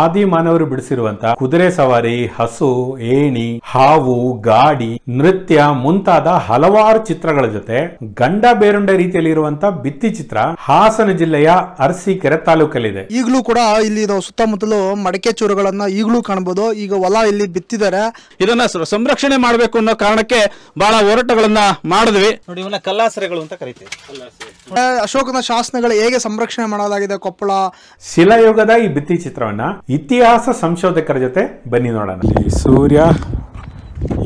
ಆದಿ ಮಾನವರು ಬಿಡಿಸಿರುವಂತಹ ಕುದುರೆ ಸವಾರಿ ಹಸು ಏಣಿ ಹಾವು ಗಾಡಿ ನೃತ್ಯ ಮುಂತಾದ ಹಲವಾರು ಚಿತ್ರಗಳ ಜೊತೆ ಗಂಡ ಬೇರುಂಡ ರೀತಿಯಲ್ಲಿ ಇರುವಂತಹ ಬಿತ್ತಿ ಚಿತ್ರ ಹಾಸನ ಜಿಲ್ಲೆಯ ಅರಸೀಕೆರೆ ತಾಲೂಕಲ್ಲಿದೆ ಈಗಲೂ ಕೂಡ ಇಲ್ಲಿ ನಾವು ಸುತ್ತಮುತ್ತಲು ಮಡಕೆ ಚೂರುಗಳನ್ನ ಈಗಲೂ ಕಾಣಬಹುದು ಈಗ ಹೊಲ ಇಲ್ಲಿ ಬಿತ್ತಿದ್ದಾರೆ ಇದನ್ನ ಸಂರಕ್ಷಣೆ ಮಾಡಬೇಕು ಅನ್ನೋ ಕಾರಣಕ್ಕೆ ಬಹಳ ಹೋರಾಟಗಳನ್ನ ಮಾಡಿದ್ವಿ ನೋಡಿ ಇವನ್ನ ಕಲ್ಲಾಸರೆಗಳು ಅಂತ ಕರಿತೀವಿ ಅಶೋಕನ ಶಾಸನಗಳು ಹೇಗೆ ಸಂರಕ್ಷಣೆ ಮಾಡಲಾಗಿದೆ ಕೊಪ್ಪಳ ಶಿಲಾಯುಗದ ಈ ಬಿತ್ತಿ ಚಿತ್ರವನ್ನ ಇತಿಹಾಸ ಸಂಶೋಧಕರ ಜೊತೆ ಬನ್ನಿ ನೋಡೋಣ ಈ ಸೂರ್ಯ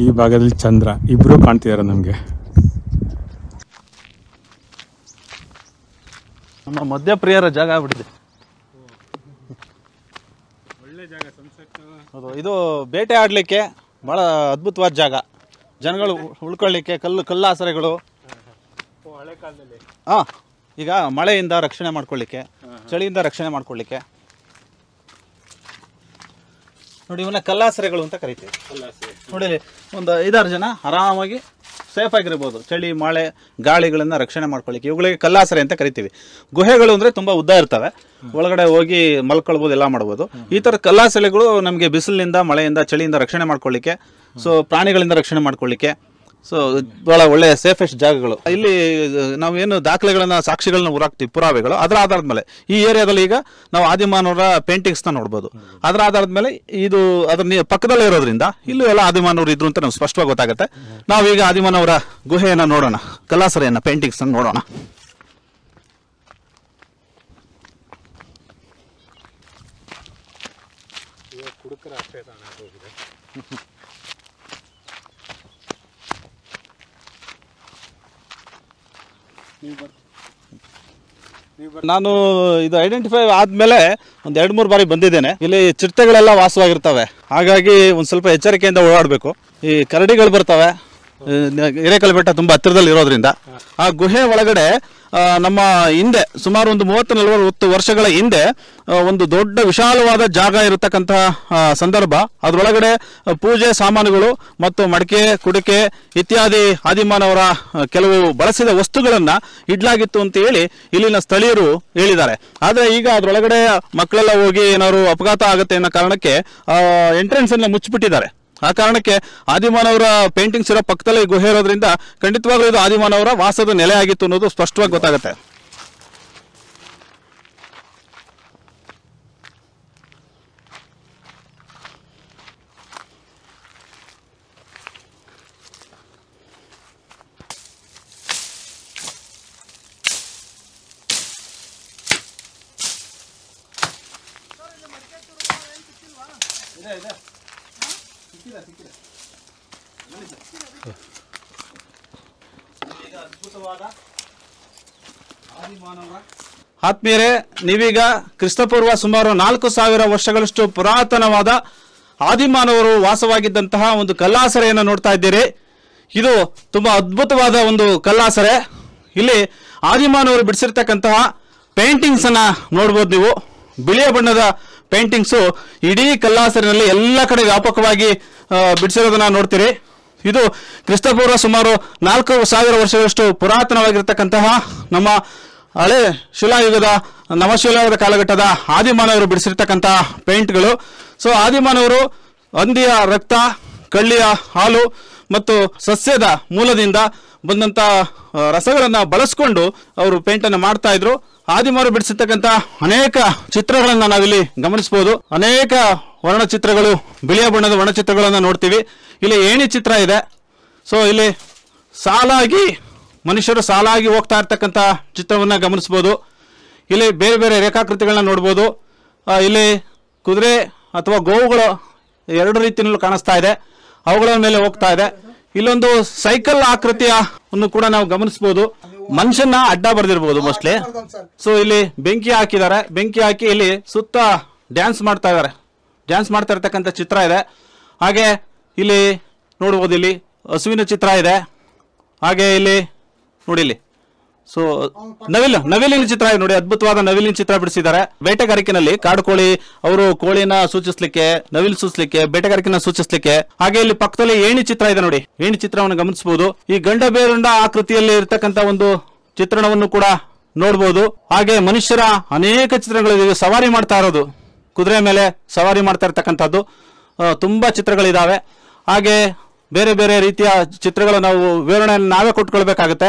ಈ ಭಾಗದಲ್ಲಿ ಚಂದ್ರ ಇಬ್ರು ಕಾಣ್ತಿದಾರೆ ನಮಗೆ ನಮ್ಮ ಪ್ರಿಯರ ಜಾಗ ಆಗ್ಬಿಟ್ಟಿದೆ ಹೌದು ಇದು ಬೇಟೆ ಆಡಲಿಕ್ಕೆ ಬಹಳ ಅದ್ಭುತವಾದ ಜಾಗ ಜನಗಳು ಉಳ್ಕೊಳ್ಳಿಕ್ಕೆ ಕಲ್ಲು ಕಲ್ಲಾಸರೆಗಳು ಹಾ ಈಗ ಮಳೆಯಿಂದ ರಕ್ಷಣೆ ಮಾಡ್ಕೊಳ್ಳಿಕ್ಕೆ ಚಳಿಯಿಂದ ರಕ್ಷಣೆ ಮಾಡ್ಕೊಳ್ಳಿಕ್ಕೆ ನೋಡಿ ಇವನ್ನ ಕಲ್ಲಾಸರೆಗಳು ಅಂತ ಕರಿತೀವಿ ನೋಡಿ ಒಂದು ಐದಾರು ಜನ ಆರಾಮಾಗಿ ಸೇಫ್ ಆಗಿರ್ಬೋದು ಚಳಿ ಮಳೆ ಗಾಳಿಗಳನ್ನು ರಕ್ಷಣೆ ಮಾಡ್ಕೊಳ್ಳಿಕ್ಕೆ ಇವುಗಳಿಗೆ ಕಲ್ಲಾಸರೆ ಅಂತ ಕರಿತೀವಿ ಗುಹೆಗಳು ಅಂದರೆ ತುಂಬ ಉದ್ದ ಇರ್ತವೆ ಒಳಗಡೆ ಹೋಗಿ ಮಲ್ಕೊಳ್ಬೋದು ಎಲ್ಲ ಮಾಡ್ಬೋದು ಈ ಥರ ಕಲ್ಲಾಸರೆಗಳು ನಮಗೆ ಬಿಸಿಲಿನಿಂದ ಮಳೆಯಿಂದ ಚಳಿಯಿಂದ ರಕ್ಷಣೆ ಮಾಡ್ಕೊಳ್ಳಿಕ್ಕೆ ಸೊ ಪ್ರಾಣಿಗಳಿಂದ ರಕ್ಷಣೆ ಮಾಡ್ಕೊಳ್ಳಿಕ್ಕೆ ಸೊ ಬಹಳ ಒಳ್ಳೆಯ ಸೇಫೆಸ್ಟ್ ಜಾಗಗಳು ಇಲ್ಲಿ ನಾವೇನು ದಾಖಲೆಗಳನ್ನ ಸಾಕ್ಷಿಗಳನ್ನ ಹುರಾಕ್ತಿವಿ ಪುರಾವೆಗಳು ಅದರ ಆಧಾರದ ಮೇಲೆ ಈ ಏರಿಯಾದಲ್ಲಿ ಈಗ ನಾವು ಆದಿಮಾನವರ ಪೇಂಟಿಂಗ್ಸ್ನ ನೋಡ್ಬೋದು ಅದರ ಆಧಾರದ ಮೇಲೆ ಇದು ಅದ್ರ ಪಕ್ಕದಲ್ಲೇ ಇರೋದ್ರಿಂದ ಇಲ್ಲೂ ಎಲ್ಲ ಆದಿಮಾನವರು ಇದ್ರು ಅಂತ ನಮ್ಗೆ ಸ್ಪಷ್ಟವಾಗಿ ಗೊತ್ತಾಗುತ್ತೆ ನಾವೀಗ ಆದಿಮಾನವರ ಗುಹೆಯನ್ನು ನೋಡೋಣ ಕಲಾಸರೆಯನ್ನು ಪೇಂಟಿಂಗ್ಸನ್ನು ನೋಡೋಣ ಕುಡುಕರ ನಾನು ಇದು ಐಡೆಂಟಿಫೈ ಆದಮೇಲೆ ಒಂದು ಎರಡು ಮೂರು ಬಾರಿ ಬಂದಿದ್ದೇನೆ ಇಲ್ಲಿ ಚಿರತೆಗಳೆಲ್ಲ ವಾಸವಾಗಿರ್ತವೆ ಹಾಗಾಗಿ ಒಂದು ಸ್ವಲ್ಪ ಎಚ್ಚರಿಕೆಯಿಂದ ಓಡಾಡಬೇಕು ಈ ಕರಡಿಗಳು ಬರ್ತವೆ ಹಿರೇಕಲ್ ಬೆಟ್ಟ ತುಂಬ ಹತ್ತಿರದಲ್ಲಿ ಇರೋದ್ರಿಂದ ಆ ಗುಹೆ ಒಳಗಡೆ ನಮ್ಮ ಹಿಂದೆ ಸುಮಾರು ಒಂದು ಮೂವತ್ತು ನಲವತ್ತು ವರ್ಷಗಳ ಹಿಂದೆ ಒಂದು ದೊಡ್ಡ ವಿಶಾಲವಾದ ಜಾಗ ಇರತಕ್ಕಂತಹ ಸಂದರ್ಭ ಅದರೊಳಗಡೆ ಪೂಜೆ ಸಾಮಾನುಗಳು ಮತ್ತು ಮಡಿಕೆ ಕುಡಿಕೆ ಇತ್ಯಾದಿ ಆದಿಮಾನವರ ಕೆಲವು ಬಳಸಿದ ವಸ್ತುಗಳನ್ನು ಇಡ್ಲಾಗಿತ್ತು ಅಂತ ಹೇಳಿ ಇಲ್ಲಿನ ಸ್ಥಳೀಯರು ಹೇಳಿದ್ದಾರೆ ಆದರೆ ಈಗ ಅದರೊಳಗಡೆ ಮಕ್ಕಳೆಲ್ಲ ಹೋಗಿ ಏನಾದ್ರು ಅಪಘಾತ ಆಗುತ್ತೆ ಅನ್ನೋ ಕಾರಣಕ್ಕೆ ಎಂಟ್ರೆನ್ಸನ್ನು ಮುಚ್ಚಿಬಿಟ್ಟಿದ್ದಾರೆ ಆ ಕಾರಣಕ್ಕೆ ಆದಿಮಾನವರ ಪೇಂಟಿಂಗ್ಸ್ ಇರೋ ಪಕ್ಕದಲ್ಲೇ ಗುಹೆ ಇರೋದ್ರಿಂದ ಖಂಡಿತವಾಗ್ಲೂ ಇದು ಆದಿಮಾನವರ ವಾಸದ ನೆಲೆ ಆಗಿತ್ತು ಅನ್ನೋದು ಸ್ಪಷ್ಟವಾಗಿ ಗೊತ್ತಾಗುತ್ತೆ ಆತ್ಮೀಯರೇ ನೀವೀಗ ಕ್ರಿಸ್ತಪೂರ್ವ ಸುಮಾರು ನಾಲ್ಕು ಸಾವಿರ ವರ್ಷಗಳಷ್ಟು ಪುರಾತನವಾದ ಆದಿಮಾನವರು ವಾಸವಾಗಿದ್ದಂತಹ ಒಂದು ಕಲ್ಲಾಸರೆಯನ್ನು ನೋಡ್ತಾ ಇದ್ದೀರಿ ಇದು ತುಂಬಾ ಅದ್ಭುತವಾದ ಒಂದು ಕಲ್ಲಾಸರೆ ಇಲ್ಲಿ ಆದಿಮಾನವರು ಬಿಡಿಸಿರ್ತಕ್ಕಂತಹ ಪೇಂಟಿಂಗ್ಸ್ ಅನ್ನ ನೋಡ್ಬೋದು ನೀವು ಬಿಳಿಯ ಬಣ್ಣದ ಪೇಂಟಿಂಗ್ಸು ಇಡೀ ಕಲ್ಲಾಸರಿನಲ್ಲಿ ಎಲ್ಲ ಕಡೆ ವ್ಯಾಪಕವಾಗಿ ಬಿಡಿಸಿರೋದನ್ನ ನೋಡ್ತೀರಿ ಇದು ಕ್ರಿಸ್ತಪೂರ್ವ ಸುಮಾರು ನಾಲ್ಕು ಸಾವಿರ ವರ್ಷಗಳಷ್ಟು ಪುರಾತನವಾಗಿರ್ತಕ್ಕಂತಹ ನಮ್ಮ ಹಳೆ ಶಿಲಾಯುಗದ ನವಶಿಲಾಯುಗದ ಕಾಲಘಟ್ಟದ ಆದಿಮಾನವರು ಬಿಡಿಸಿರ್ತಕ್ಕಂತಹ ಪೇಂಟ್ಗಳು ಸೊ ಆದಿಮಾನವರು ಹಂದಿಯ ರಕ್ತ ಕಳ್ಳಿಯ ಹಾಲು ಮತ್ತು ಸಸ್ಯದ ಮೂಲದಿಂದ ಬಂದಂತಹ ರಸಗಳನ್ನು ಬಳಸ್ಕೊಂಡು ಅವರು ಪೇಂಟನ್ನು ಮಾಡ್ತಾ ಇದ್ರು ಆದಿಮಾರು ಬಿಡಿಸಿರ್ತಕ್ಕಂತ ಅನೇಕ ಚಿತ್ರಗಳನ್ನ ನಾವಿಲ್ಲಿ ಗಮನಿಸಬಹುದು ಅನೇಕ ವರ್ಣಚಿತ್ರಗಳು ಬಿಳಿಯ ಬಣ್ಣದ ವರ್ಣಚಿತ್ರಗಳನ್ನ ನೋಡ್ತೀವಿ ಇಲ್ಲಿ ಏಣಿ ಚಿತ್ರ ಇದೆ ಸೊ ಇಲ್ಲಿ ಸಾಲಾಗಿ ಮನುಷ್ಯರು ಸಾಲಾಗಿ ಹೋಗ್ತಾ ಇರ್ತಕ್ಕಂಥ ಚಿತ್ರವನ್ನ ಗಮನಿಸಬಹುದು ಇಲ್ಲಿ ಬೇರೆ ಬೇರೆ ರೇಖಾಕೃತಿಗಳನ್ನ ನೋಡ್ಬೋದು ಇಲ್ಲಿ ಕುದುರೆ ಅಥವಾ ಗೋವುಗಳು ಎರಡು ರೀತಿಯಲ್ಲೂ ಕಾಣಿಸ್ತಾ ಇದೆ ಅವುಗಳ ಮೇಲೆ ಹೋಗ್ತಾ ಇದೆ ಇಲ್ಲೊಂದು ಸೈಕಲ್ ಆಕೃತಿಯನ್ನು ಕೂಡ ನಾವು ಗಮನಿಸಬಹುದು ಮನುಷ್ಯನ ಅಡ್ಡ ಬರ್ದಿರ್ಬೋದು ಮೋಸ್ಟ್ಲಿ ಸೊ ಇಲ್ಲಿ ಬೆಂಕಿ ಹಾಕಿದ್ದಾರೆ ಬೆಂಕಿ ಹಾಕಿ ಇಲ್ಲಿ ಸುತ್ತ ಡ್ಯಾನ್ಸ್ ಮಾಡ್ತಾ ಇದ್ದಾರೆ ಡ್ಯಾನ್ಸ್ ಮಾಡ್ತಾ ಇರ್ತಕ್ಕಂಥ ಚಿತ್ರ ಇದೆ ಹಾಗೆ ಇಲ್ಲಿ ನೋಡ್ಬೋದು ಇಲ್ಲಿ ಹಸುವಿನ ಚಿತ್ರ ಇದೆ ಹಾಗೆ ಇಲ್ಲಿ ನೋಡಿ ಇಲ್ಲಿ ಸೊ ನವಿಲು ನವಿಲಿನ ಚಿತ್ರ ನೋಡಿ ಅದ್ಭುತವಾದ ನವಿಲಿನ ಚಿತ್ರ ಬಿಡಿಸಿದ್ದಾರೆ ಬೇಟೆಗಾರಿಕೆನಲ್ಲಿ ಕಾಡು ಕೋಳಿ ಅವರು ಕೋಳಿನ ಸೂಚಿಸ್ಲಿಕ್ಕೆ ನವಿಲು ಸೂಚಿಸಲಿಕ್ಕೆ ಬೇಟೆಗಾರಿಕೆನ ಸೂಚಿಸಲಿಕ್ಕೆ ಹಾಗೆ ಇಲ್ಲಿ ಪಕ್ಕದಲ್ಲಿ ಏಣಿ ಚಿತ್ರ ಇದೆ ನೋಡಿ ಏಣಿ ಚಿತ್ರವನ್ನು ಗಮನಿಸಬಹುದು ಈ ಗಂಡ ಬೇರುಂಡ ಆಕೃತಿಯಲ್ಲಿ ಇರತಕ್ಕಂತ ಒಂದು ಚಿತ್ರಣವನ್ನು ಕೂಡ ನೋಡಬಹುದು ಹಾಗೆ ಮನುಷ್ಯರ ಅನೇಕ ಚಿತ್ರಗಳಿವೆ ಸವಾರಿ ಮಾಡ್ತಾ ಇರೋದು ಕುದುರೆ ಮೇಲೆ ಸವಾರಿ ಮಾಡ್ತಾ ಇರ್ತಕ್ಕಂಥದ್ದು ತುಂಬಾ ಚಿತ್ರಗಳಿದಾವೆ ಹಾಗೆ ಬೇರೆ ಬೇರೆ ರೀತಿಯ ಚಿತ್ರಗಳು ನಾವು ವಿವರಣೆಯನ್ನು ನಾವೇ ಕೊಟ್ಕೊಳ್ಬೇಕಾಗತ್ತೆ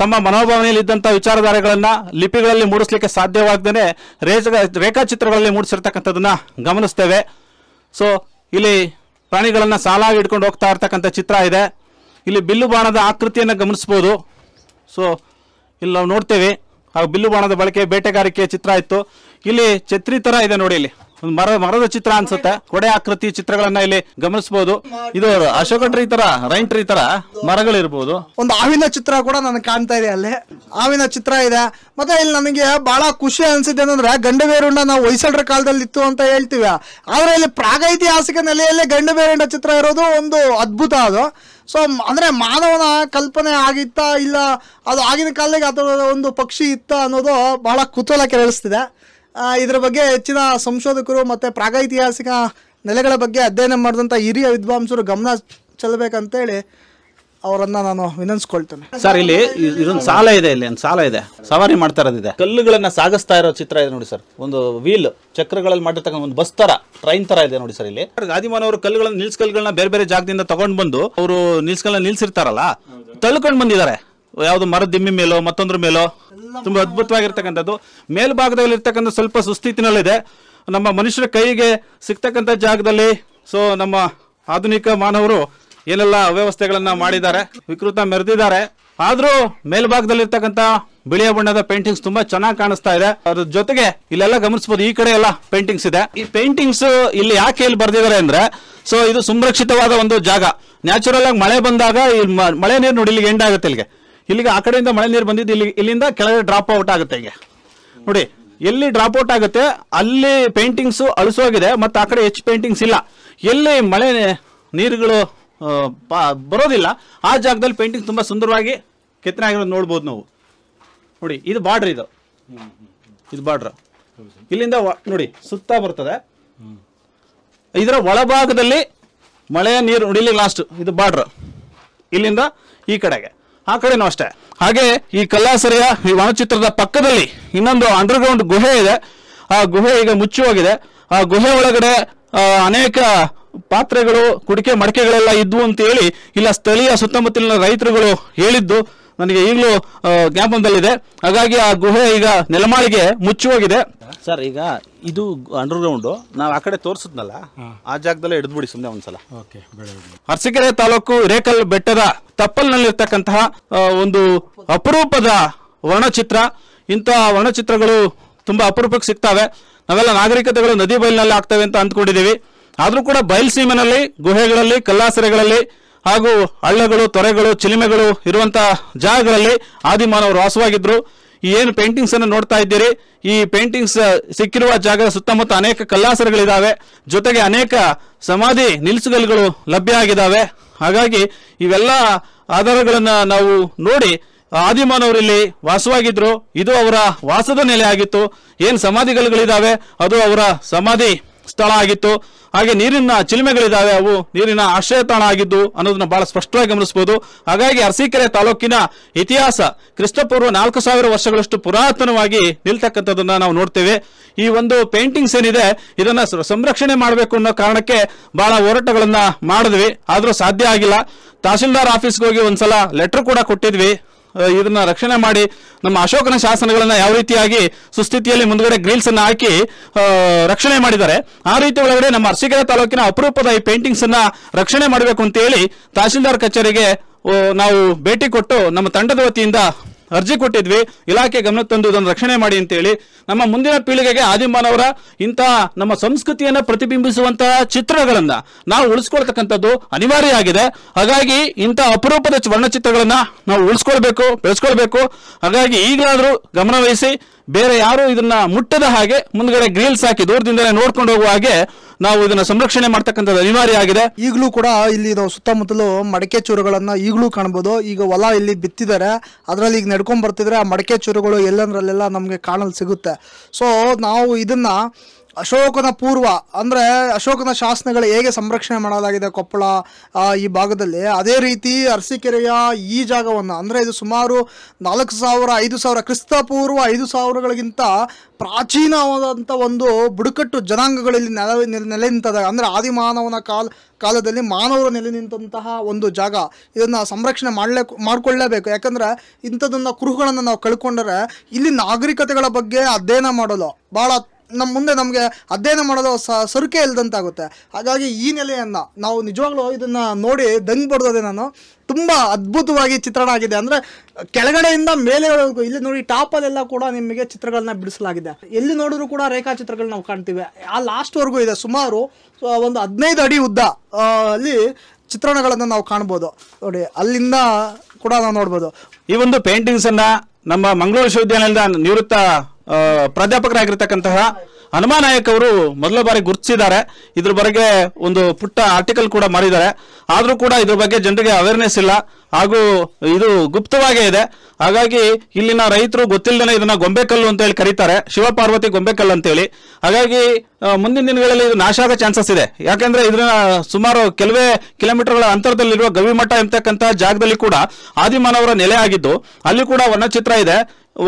ತಮ್ಮ ಮನೋಭಾವನೆಯಲ್ಲಿ ಇದ್ದಂತಹ ವಿಚಾರಧಾರೆಗಳನ್ನ ಲಿಪಿಗಳಲ್ಲಿ ಮೂಡಿಸ್ಲಿಕ್ಕೆ ರೇಜ ರೇಖಾಚಿತ್ರಗಳಲ್ಲಿ ಮೂಡಿಸಿರ್ತಕ್ಕಂಥದನ್ನ ಗಮನಿಸ್ತೇವೆ ಸೊ ಇಲ್ಲಿ ಪ್ರಾಣಿಗಳನ್ನ ಸಾಲಾಗಿ ಇಟ್ಕೊಂಡು ಹೋಗ್ತಾ ಇರ್ತಕ್ಕಂಥ ಚಿತ್ರ ಇದೆ ಇಲ್ಲಿ ಬಿಲ್ಲು ಬಾಣದ ಆಕೃತಿಯನ್ನು ಗಮನಿಸ್ಬೋದು ಸೊ ಇಲ್ಲಿ ನಾವು ನೋಡ್ತೇವೆ ಆ ಬಿಲ್ಲು ಬಾಣದ ಬಳಕೆ ಬೇಟೆಗಾರಿಕೆಯ ಚಿತ್ರ ಇತ್ತು ಇಲ್ಲಿ ಛತ್ರಿ ಥರ ಇದೆ ನೋಡಿ ಇಲ್ಲಿ ಒಂದು ಮರ ಮರದ ಚಿತ್ರ ಅನ್ಸುತ್ತೆ ಕೊಡೆ ಆಕೃತಿ ಚಿತ್ರಗಳನ್ನ ಇಲ್ಲಿ ಗಮನಿಸಬಹುದು ಇದು ಅಶೋಕ ಟ್ರೀ ತರ ರೈನ್ ಟ್ರೀ ತರ ಮರಗಳಿರ್ಬೋದು ಒಂದು ಹಾವಿನ ಚಿತ್ರ ಕೂಡ ನನಗೆ ಕಾಣ್ತಾ ಇದೆ ಅಲ್ಲಿ ಹಾವಿನ ಚಿತ್ರ ಇದೆ ಮತ್ತೆ ಇಲ್ಲಿ ನನಗೆ ಬಹಳ ಖುಷಿ ಅನ್ಸಿದೆ ಏನಂದ್ರೆ ಗಂಡಬೇರುಂಡ ನಾವು ಹೊಯ್ಸಳರ ಕಾಲದಲ್ಲಿ ಇತ್ತು ಅಂತ ಹೇಳ್ತೀವಿ ಆದ್ರೆ ಇಲ್ಲಿ ಪ್ರಾಗೈತಿಹಾಸಿಕ ನೆಲೆಯಲ್ಲೇ ಗಂಡಬೇರುಂಡ ಚಿತ್ರ ಇರೋದು ಒಂದು ಅದ್ಭುತ ಅದು ಸೊ ಅಂದ್ರೆ ಮಾನವನ ಕಲ್ಪನೆ ಆಗಿತ್ತಾ ಇಲ್ಲ ಅದು ಆಗಿನ ಕಾಲದಾಗ ಅದರ ಒಂದು ಪಕ್ಷಿ ಇತ್ತ ಅನ್ನೋದು ಬಹಳ ಕುತೂಹಲ ಕೆರಳಿಸ್ತಿದೆ ಇದರ ಬಗ್ಗೆ ಹೆಚ್ಚಿನ ಸಂಶೋಧಕರು ಮತ್ತು ಪ್ರಾಗೈತಿಹಾಸಿಕ ನೆಲೆಗಳ ಬಗ್ಗೆ ಅಧ್ಯಯನ ಮಾಡಿದಂಥ ಹಿರಿಯ ವಿದ್ವಾಂಸರು ಗಮನ ಚೆಲ್ಲಬೇಕಂತೇಳಿ ಅವರನ್ನ ನಾನು ವಿನಂತಿಸ್ಕೊಳ್ತೇನೆ ಸರ್ ಇಲ್ಲಿ ಇದೊಂದು ಸಾಲ ಇದೆ ಇಲ್ಲಿ ಒಂದು ಸಾಲ ಇದೆ ಸವಾರಿ ಮಾಡ್ತಾ ಇರೋದಿದೆ ಕಲ್ಲುಗಳನ್ನ ಸಾಗಿಸ್ತಾ ಇರೋ ಚಿತ್ರ ಇದೆ ನೋಡಿ ಸರ್ ಒಂದು ವೀಲ್ ಚಕ್ರಗಳಲ್ಲಿ ಮಾಡಿರ್ತಕ್ಕಂಥ ಒಂದು ಬಸ್ ತರ ಟ್ರೈನ್ ತರ ಇದೆ ನೋಡಿ ಸರ್ ಇಲ್ಲಿ ಗಾದಿಮಾನ್ ಅವರು ಕಲ್ಲುಗಳನ್ನ ಕಲ್ಗಳನ್ನ ಬೇರೆ ಬೇರೆ ಜಾಗದಿಂದ ತಗೊಂಡ್ ಬಂದು ಅವರು ನಿಲ್ಸ್ಗಳನ್ನ ನಿಲ್ಸಿರ್ತಾರಲ್ಲ ತಳ್ಕೊಂಡ್ ಬಂದಿದ್ದಾರೆ ಯಾವುದು ಮರದ ದಿಮ್ಮಿ ಮೇಲೋ ಮತ್ತೊಂದ್ರ ಮೇಲೋ ತುಂಬಾ ಅದ್ಭುತವಾಗಿರ್ತಕ್ಕಂಥದ್ದು ಮೇಲ್ಭಾಗದಲ್ಲಿ ಇರ್ತಕ್ಕಂಥ ಸ್ವಲ್ಪ ಸುಸ್ಥಿತಿನಲ್ಲಿದೆ ನಮ್ಮ ಮನುಷ್ಯರ ಕೈಗೆ ಸಿಗ್ತಕ್ಕಂಥ ಜಾಗದಲ್ಲಿ ಸೊ ನಮ್ಮ ಆಧುನಿಕ ಮಾನವರು ಏನೆಲ್ಲ ಅವ್ಯವಸ್ಥೆಗಳನ್ನು ಮಾಡಿದ್ದಾರೆ ವಿಕೃತ ಮೆರೆದಿದ್ದಾರೆ ಆದರೂ ಮೇಲ್ಭಾಗದಲ್ಲಿರ್ತಕ್ಕಂಥ ಬಿಳಿಯ ಬಣ್ಣದ ಪೇಂಟಿಂಗ್ಸ್ ತುಂಬಾ ಚೆನ್ನಾಗಿ ಕಾಣಿಸ್ತಾ ಇದೆ ಅದ್ರ ಜೊತೆಗೆ ಇಲ್ಲೆಲ್ಲ ಗಮನಿಸಬಹುದು ಈ ಕಡೆ ಎಲ್ಲ ಪೇಂಟಿಂಗ್ಸ್ ಇದೆ ಈ ಪೇಂಟಿಂಗ್ಸ್ ಇಲ್ಲಿ ಯಾಕೆ ಇಲ್ಲಿ ಬರ್ದಿದ್ದಾರೆ ಅಂದ್ರೆ ಸೊ ಇದು ಸಂರಕ್ಷಿತವಾದ ಒಂದು ಜಾಗ ನ್ಯಾಚುರಲ್ ಆಗಿ ಮಳೆ ಬಂದಾಗ ಈ ಮಳೆ ನೀರು ನೋಡಿ ಇಲ್ಲಿಗೆ ಎಂಡ್ ಆಗುತ್ತೆ ಇಲ್ಲಿಗೆ ಇಲ್ಲಿಗೆ ಆ ಕಡೆಯಿಂದ ಮಳೆ ನೀರು ಬಂದಿದ್ದು ಇಲ್ಲಿ ಇಲ್ಲಿಂದ ಕೆಳಗೆ ಡ್ರಾಪ್ ಔಟ್ ಆಗುತ್ತೆ ಹೀಗೆ ನೋಡಿ ಎಲ್ಲಿ ಡ್ರಾಪ್ ಔಟ್ ಆಗುತ್ತೆ ಅಲ್ಲಿ ಪೇಂಟಿಂಗ್ಸು ಅಳಿಸೋಗಿದೆ ಮತ್ತು ಆ ಕಡೆ ಹೆಚ್ಚು ಪೇಂಟಿಂಗ್ಸ್ ಇಲ್ಲ ಎಲ್ಲಿ ಮಳೆ ನೀರುಗಳು ಬರೋದಿಲ್ಲ ಆ ಜಾಗದಲ್ಲಿ ಪೇಂಟಿಂಗ್ ತುಂಬ ಸುಂದರವಾಗಿ ಕೆತ್ತನೆ ಆಗಿರೋದು ನೋಡ್ಬೋದು ನಾವು ನೋಡಿ ಇದು ಬಾರ್ಡ್ರ್ ಇದು ಇದು ಬಾರ್ಡ್ರ್ ಇಲ್ಲಿಂದ ನೋಡಿ ಸುತ್ತ ಬರ್ತದೆ ಇದರ ಒಳಭಾಗದಲ್ಲಿ ಮಳೆಯ ನೀರು ನೋಡಿ ಲಾಸ್ಟ್ ಇದು ಬಾರ್ಡ್ರ್ ಇಲ್ಲಿಂದ ಈ ಕಡೆಗೆ ಆ ಕಡೆನೂ ಅಷ್ಟೇ ಹಾಗೆ ಈ ಕಲ್ಲಾಸರೆಯ ಈ ವನಚಿತ್ರದ ಪಕ್ಕದಲ್ಲಿ ಇನ್ನೊಂದು ಅಂಡರ್ಗ್ರೌಂಡ್ ಗುಹೆ ಇದೆ ಆ ಗುಹೆ ಈಗ ಮುಚ್ಚಿ ಹೋಗಿದೆ ಆ ಗುಹೆ ಒಳಗಡೆ ಅನೇಕ ಪಾತ್ರೆಗಳು ಕುಡಿಕೆ ಮಡಕೆಗಳೆಲ್ಲ ಇದ್ವು ಅಂತ ಹೇಳಿ ಇಲ್ಲ ಸ್ಥಳೀಯ ಸುತ್ತಮುತ್ತಲಿನ ರೈತರುಗಳು ಹೇಳಿದ್ದು ನನಗೆ ಈಗಲೂ ಜ್ಞಾಪನದಲ್ಲಿದೆ ಹಾಗಾಗಿ ಆ ಗುಹೆ ಈಗ ನೆಲಮಾಳಿಗೆ ಮುಚ್ಚಿ ಹೋಗಿದೆ ಸರ್ ಈಗ ಇದು ಅಂಡರ್ಗ್ರೌಂಡ್ ನಾವು ಆ ಕಡೆ ತೋರಿಸಿದ್ನಲ್ಲ ಆ ಜಾಗದಲ್ಲೇ ಹಿಡಿದ್ಬಿಡಿ ಸುಮ್ಮನೆ ಒಂದ್ಸಲ ಓಕೆ ಅರಸೀಕೆರೆ ತಾಲೂಕು ರೇಕಲ್ ಬೆಟ್ಟದ ತಪ್ಪಲ್ನಲ್ಲಿರ್ತಕ್ಕಂತಹ ಒಂದು ಅಪರೂಪದ ವರ್ಣಚಿತ್ರ ಇಂಥ ವರ್ಣಚಿತ್ರಗಳು ತುಂಬಾ ಅಪರೂಪಕ್ಕೆ ಸಿಗ್ತವೆ ನಾವೆಲ್ಲ ನಾಗರಿಕತೆಗಳು ನದಿ ಬಯಲಿನಲ್ಲಿ ಆಗ್ತವೆ ಅಂತ ಅಂದ್ಕೊಂಡಿದ್ದೀವಿ ಆದರೂ ಕೂಡ ಬಯಲು ಗುಹೆಗಳಲ್ಲಿ ಕಲ್ಲಾಸರೆಗಳಲ್ಲಿ ಹಾಗೂ ಹಳ್ಳಗಳು ತೊರೆಗಳು ಚಿಲಿಮೆಗಳು ಇರುವಂತಹ ಜಾಗಗಳಲ್ಲಿ ಆದಿಮಾನವರು ವಾಸವಾಗಿದ್ರು ಈ ಏನು ಪೇಂಟಿಂಗ್ಸ್ ಅನ್ನು ನೋಡ್ತಾ ಇದ್ದೀರಿ ಈ ಪೇಂಟಿಂಗ್ಸ್ ಸಿಕ್ಕಿರುವ ಜಾಗದ ಸುತ್ತಮುತ್ತ ಅನೇಕ ಕಲ್ಲಾಸರಗಳಿದ್ದಾವೆ ಜೊತೆಗೆ ಅನೇಕ ಸಮಾಧಿ ನಿಲ್ಸುಗಲ್ಗಳು ಲಭ್ಯ ಆಗಿದ್ದಾವೆ ಹಾಗಾಗಿ ಇವೆಲ್ಲ ಆಧಾರಗಳನ್ನು ನಾವು ನೋಡಿ ಇಲ್ಲಿ ವಾಸವಾಗಿದ್ರು ಇದು ಅವರ ವಾಸದ ನೆಲೆ ಆಗಿತ್ತು ಏನು ಸಮಾಧಿಗಳಿದ್ದಾವೆ ಅದು ಅವರ ಸಮಾಧಿ ಸ್ಥಳ ಆಗಿತ್ತು ಹಾಗೆ ನೀರಿನ ಚಿಲುಮೆಗಳಿದ್ದಾವೆ ಅವು ನೀರಿನ ಆಶ್ರಯ ತಾಣ ಆಗಿದ್ದು ಅನ್ನೋದನ್ನ ಬಹಳ ಸ್ಪಷ್ಟವಾಗಿ ಗಮನಿಸಬಹುದು ಹಾಗಾಗಿ ಅರಸೀಕೆರೆ ತಾಲೂಕಿನ ಇತಿಹಾಸ ಕ್ರಿಸ್ತಪೂರ್ವ ನಾಲ್ಕು ಸಾವಿರ ವರ್ಷಗಳಷ್ಟು ಪುರಾತನವಾಗಿ ನಿಲ್ತಕ್ಕಂಥದ್ದನ್ನ ನಾವು ನೋಡ್ತೇವೆ ಈ ಒಂದು ಪೇಂಟಿಂಗ್ಸ್ ಏನಿದೆ ಇದನ್ನ ಸಂರಕ್ಷಣೆ ಮಾಡಬೇಕು ಅನ್ನೋ ಕಾರಣಕ್ಕೆ ಬಹಳ ಹೋರಾಟಗಳನ್ನ ಮಾಡಿದ್ವಿ ಆದ್ರೂ ಸಾಧ್ಯ ಆಗಿಲ್ಲ ತಹಸೀಲ್ದಾರ್ ಆಫೀಸ್ಗೆ ಹೋಗಿ ಒಂದ್ಸಲ ಲೆಟರ್ ಕೂಡ ಕೊಟ್ಟಿದ್ವಿ ಇದನ್ನ ರಕ್ಷಣೆ ಮಾಡಿ ನಮ್ಮ ಅಶೋಕನ ಶಾಸನಗಳನ್ನ ಯಾವ ರೀತಿಯಾಗಿ ಸುಸ್ಥಿತಿಯಲ್ಲಿ ಮುಂದ್ಗಡೆ ಗ್ರಿಲ್ಸ್ ಅನ್ನ ಹಾಕಿ ರಕ್ಷಣೆ ಮಾಡಿದ್ದಾರೆ ಆ ರೀತಿ ಒಳಗಡೆ ನಮ್ಮ ಅರಸೀಕೆರೆ ತಾಲೂಕಿನ ಅಪರೂಪದ ಈ ಪೇಂಟಿಂಗ್ಸ್ ಅನ್ನ ರಕ್ಷಣೆ ಮಾಡಬೇಕು ಅಂತ ಹೇಳಿ ತಹಸೀಲ್ದಾರ್ ಕಚೇರಿಗೆ ನಾವು ಭೇಟಿ ಕೊಟ್ಟು ನಮ್ಮ ತಂಡದ ವತಿಯಿಂದ ಅರ್ಜಿ ಕೊಟ್ಟಿದ್ವಿ ಇಲಾಖೆ ಗಮನ ತಂದು ಇದನ್ನು ರಕ್ಷಣೆ ಮಾಡಿ ಅಂತ ಹೇಳಿ ನಮ್ಮ ಮುಂದಿನ ಪೀಳಿಗೆಗೆ ಆದಿಮಾನವರ ಇಂತಹ ನಮ್ಮ ಸಂಸ್ಕೃತಿಯನ್ನು ಪ್ರತಿಬಿಂಬಿಸುವಂತಹ ಚಿತ್ರಗಳನ್ನ ನಾವು ಉಳಿಸ್ಕೊಳ್ತಕ್ಕಂಥದ್ದು ಅನಿವಾರ್ಯ ಆಗಿದೆ ಹಾಗಾಗಿ ಇಂಥ ಅಪರೂಪದ ವರ್ಣಚಿತ್ರಗಳನ್ನ ನಾವು ಉಳಿಸ್ಕೊಳ್ಬೇಕು ಬೆಳೆಸ್ಕೊಳ್ಬೇಕು ಹಾಗಾಗಿ ಈಗಲಾದರೂ ಗಮನವಹಿಸಿ ಬೇರೆ ಯಾರು ಇದನ್ನ ಮುಟ್ಟದ ಹಾಗೆ ಮುಂದ್ಗಡೆ ಗ್ರೀಲ್ಸ್ ಹಾಕಿ ದೂರದಿಂದಲೇ ನೋಡ್ಕೊಂಡು ಹೋಗುವ ಹಾಗೆ ನಾವು ಇದನ್ನ ಸಂರಕ್ಷಣೆ ಮಾಡ್ತಕ್ಕಂಥದ್ದು ಅನಿವಾರ್ಯ ಆಗಿದೆ ಈಗಲೂ ಕೂಡ ಇಲ್ಲಿ ನಾವು ಸುತ್ತಮುತ್ತಲು ಮಡಕೆ ಚೂರುಗಳನ್ನ ಈಗಲೂ ಕಾಣ್ಬೋದು ಈಗ ಹೊಲ ಇಲ್ಲಿ ಬಿತ್ತಿದ್ದಾರೆ ಅದರಲ್ಲಿ ಈಗ ನಡ್ಕೊಂಡ್ ಬರ್ತಿದ್ರೆ ಆ ಮಡಕೆ ಚೂರುಗಳು ಎಲ್ಲಂದ್ರಲ್ಲೆಲ್ಲ ನಮಗೆ ಕಾಣಲು ಸಿಗುತ್ತೆ ಸೊ ನಾವು ಇದನ್ನ ಅಶೋಕನ ಪೂರ್ವ ಅಂದರೆ ಅಶೋಕನ ಶಾಸನಗಳು ಹೇಗೆ ಸಂರಕ್ಷಣೆ ಮಾಡಲಾಗಿದೆ ಕೊಪ್ಪಳ ಈ ಭಾಗದಲ್ಲಿ ಅದೇ ರೀತಿ ಅರಸಿಕೆರೆಯ ಈ ಜಾಗವನ್ನು ಅಂದರೆ ಇದು ಸುಮಾರು ನಾಲ್ಕು ಸಾವಿರ ಐದು ಸಾವಿರ ಕ್ರಿಸ್ತಪೂರ್ವ ಐದು ಸಾವಿರಗಳಿಗಿಂತ ಪ್ರಾಚೀನವಾದಂಥ ಒಂದು ಬುಡಕಟ್ಟು ಜನಾಂಗಗಳಲ್ಲಿ ನೆಲೆ ನೆಲೆ ನಿಂತದಾಗ ಅಂದರೆ ಆದಿಮಾನವನ ಕಾಲ ಕಾಲದಲ್ಲಿ ಮಾನವರು ನೆಲೆ ನಿಂತಹ ಒಂದು ಜಾಗ ಇದನ್ನು ಸಂರಕ್ಷಣೆ ಮಾಡಲೇ ಮಾಡಿಕೊಳ್ಳೇಬೇಕು ಯಾಕಂದರೆ ಇಂಥದ್ದನ್ನು ಕುರುಹುಗಳನ್ನು ನಾವು ಕಳ್ಕೊಂಡರೆ ಇಲ್ಲಿ ನಾಗರಿಕತೆಗಳ ಬಗ್ಗೆ ಅಧ್ಯಯನ ಮಾಡಲು ಭಾಳ ನಮ್ಮ ಮುಂದೆ ನಮಗೆ ಅಧ್ಯಯನ ಮಾಡೋದು ಸರುಕೆ ಇಲ್ದಂತಾಗುತ್ತೆ ಹಾಗಾಗಿ ಈ ನೆಲೆಯನ್ನು ನಾವು ನಿಜವಾಗ್ಲೂ ಇದನ್ನು ನೋಡಿ ದಂಗೆ ಬಡ್ದದೆ ನಾನು ತುಂಬ ಅದ್ಭುತವಾಗಿ ಚಿತ್ರಣ ಆಗಿದೆ ಅಂದರೆ ಕೆಳಗಡೆಯಿಂದ ಮೇಲೆವರೆಗೂ ಇಲ್ಲಿ ನೋಡಿ ಟಾಪಲ್ಲೆಲ್ಲ ಕೂಡ ನಿಮಗೆ ಚಿತ್ರಗಳನ್ನ ಬಿಡಿಸಲಾಗಿದೆ ಎಲ್ಲಿ ನೋಡಿದ್ರು ಕೂಡ ಚಿತ್ರಗಳನ್ನ ನಾವು ಕಾಣ್ತೀವಿ ಆ ಲಾಸ್ಟ್ವರೆಗೂ ಇದೆ ಸುಮಾರು ಒಂದು ಹದಿನೈದು ಅಡಿ ಉದ್ದ ಅಲ್ಲಿ ಚಿತ್ರಣಗಳನ್ನು ನಾವು ಕಾಣ್ಬೋದು ನೋಡಿ ಅಲ್ಲಿಂದ ಕೂಡ ನಾವು ನೋಡ್ಬೋದು ಈ ಒಂದು ಪೇಂಟಿಂಗ್ಸನ್ನು ನಮ್ಮ ಮಂಗಳೂರು ವಿಶ್ವವಿದ್ಯಾಲಯದ ನಿವೃತ್ತ ಪ್ರಾಧ್ಯಾಪಕರಾಗಿರ್ತಕ್ಕಂತಹ ಹನುಮಾನಾಯಕ್ ಅವರು ಮೊದಲ ಬಾರಿ ಗುರುತಿಸಿದ್ದಾರೆ ಇದ್ರ ಬಗ್ಗೆ ಒಂದು ಪುಟ್ಟ ಆರ್ಟಿಕಲ್ ಕೂಡ ಮಾಡಿದ್ದಾರೆ ಆದರೂ ಕೂಡ ಇದ್ರ ಬಗ್ಗೆ ಜನರಿಗೆ ಅವೇರ್ನೆಸ್ ಇಲ್ಲ ಹಾಗೂ ಇದು ಗುಪ್ತವಾಗೇ ಇದೆ ಹಾಗಾಗಿ ಇಲ್ಲಿನ ರೈತರು ಗೊತ್ತಿಲ್ಲದೇ ಇದನ್ನ ಗೊಂಬೆಕಲ್ಲು ಅಂತ ಹೇಳಿ ಕರೀತಾರೆ ಶಿವಪಾರ್ವತಿ ಗೊಂಬೆಕಲ್ಲು ಅಂತೇಳಿ ಹಾಗಾಗಿ ಮುಂದಿನ ದಿನಗಳಲ್ಲಿ ಇದು ನಾಶ ಆಗೋ ಚಾನ್ಸಸ್ ಇದೆ ಯಾಕೆಂದ್ರೆ ಇದನ್ನ ಸುಮಾರು ಕೆಲವೇ ಕಿಲೋಮೀಟರ್ಗಳ ಅಂತರದಲ್ಲಿರುವ ಗವಿಮಠ ಎಂತಕ್ಕಂತಹ ಜಾಗದಲ್ಲಿ ಕೂಡ ಆದಿಮಾನವರ ನೆಲೆ ಆಗಿದ್ದು ಅಲ್ಲಿ ಕೂಡ ವರ್ಣಚಿತ್ರ ಇದೆ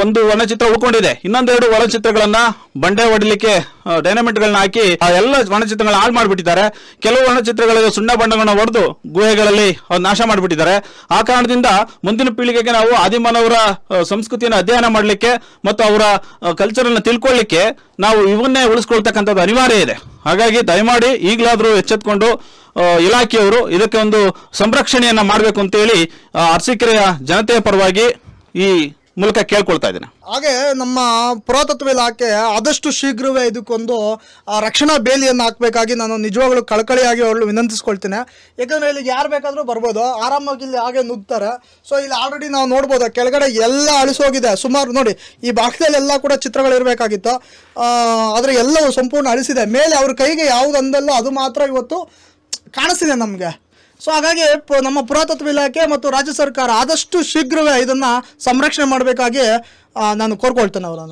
ಒಂದು ವರ್ಣಚಿತ್ರ ಉಳ್ಕೊಂಡಿದೆ ಇನ್ನೊಂದೆರಡು ವರ್ಣಚಿತ್ರಗಳನ್ನ ಬಂಡೆ ಹೊಡಿಲಿಕ್ಕೆ ಡೈನಮೆಂಟ್ಗಳನ್ನ ಹಾಕಿ ಆ ಎಲ್ಲ ವರ್ಣಚಿತ್ರಗಳನ್ನ ಹಾಳು ಮಾಡಿಬಿಟ್ಟಿದ್ದಾರೆ ಕೆಲವು ವರ್ಣಚಿತ್ರಗಳಿಗೆ ಸುಣ್ಣ ಬಣ್ಣಗಳನ್ನ ಹೊಡೆದು ಗುಹೆಗಳಲ್ಲಿ ನಾಶ ಮಾಡಿಬಿಟ್ಟಿದ್ದಾರೆ ಆ ಕಾರಣದಿಂದ ಮುಂದಿನ ಪೀಳಿಗೆಗೆ ನಾವು ಆದಿಮಾನವರ ಸಂಸ್ಕೃತಿಯನ್ನು ಅಧ್ಯಯನ ಮಾಡಲಿಕ್ಕೆ ಮತ್ತು ಅವರ ಅನ್ನು ತಿಳ್ಕೊಳ್ಳಿಕ್ಕೆ ನಾವು ಇವನ್ನೇ ಉಳಿಸ್ಕೊಳ್ತಕ್ಕಂಥದ್ದು ಅನಿವಾರ್ಯ ಇದೆ ಹಾಗಾಗಿ ದಯಮಾಡಿ ಈಗಲಾದರೂ ಎಚ್ಚೆತ್ಕೊಂಡು ಇಲಾಖೆಯವರು ಇದಕ್ಕೆ ಒಂದು ಸಂರಕ್ಷಣೆಯನ್ನು ಮಾಡಬೇಕು ಅಂತೇಳಿ ಅರಸೀಕೆರೆಯ ಜನತೆಯ ಪರವಾಗಿ ಈ ಮೂಲಕ ಕೇಳ್ಕೊಳ್ತಾ ಇದ್ದೀನಿ ಹಾಗೆ ನಮ್ಮ ಪುರಾತತ್ವ ಇಲಾಖೆ ಆದಷ್ಟು ಶೀಘ್ರವೇ ಇದಕ್ಕೊಂದು ರಕ್ಷಣಾ ಬೇಲಿಯನ್ನು ಹಾಕಬೇಕಾಗಿ ನಾನು ನಿಜವಾಗ್ಲೂ ಕಳಕಳಿಯಾಗಿ ಅವಳು ವಿನಂತಿಸ್ಕೊಳ್ತೇನೆ ಯಾಕಂದ್ರೆ ಇಲ್ಲಿಗೆ ಯಾರು ಬೇಕಾದರೂ ಬರ್ಬೋದು ಆರಾಮಾಗಿ ಇಲ್ಲಿ ಹಾಗೆ ನುಗ್ತಾರೆ ಸೊ ಇಲ್ಲಿ ಆಲ್ರೆಡಿ ನಾವು ನೋಡ್ಬೋದು ಕೆಳಗಡೆ ಎಲ್ಲ ಅಳಿಸೋಗಿದೆ ಸುಮಾರು ನೋಡಿ ಈ ಎಲ್ಲ ಕೂಡ ಚಿತ್ರಗಳಿರಬೇಕಾಗಿತ್ತು ಆದರೆ ಎಲ್ಲವೂ ಸಂಪೂರ್ಣ ಅಳಿಸಿದೆ ಮೇಲೆ ಅವ್ರ ಕೈಗೆ ಯಾವುದಂದಲ್ಲೋ ಅದು ಮಾತ್ರ ಇವತ್ತು ಕಾಣಿಸಿದೆ ನಮಗೆ ಸೊ ಹಾಗಾಗಿ ನಮ್ಮ ಪುರಾತತ್ವ ಇಲಾಖೆ ಮತ್ತು ರಾಜ್ಯ ಸರ್ಕಾರ ಆದಷ್ಟು ಶೀಘ್ರವೇ ಇದನ್ನು ಸಂರಕ್ಷಣೆ ಮಾಡಬೇಕಾಗಿ ನಾನು ಕೋರ್ಕೊಳ್ತೇನೆ ಅವರನ್ನು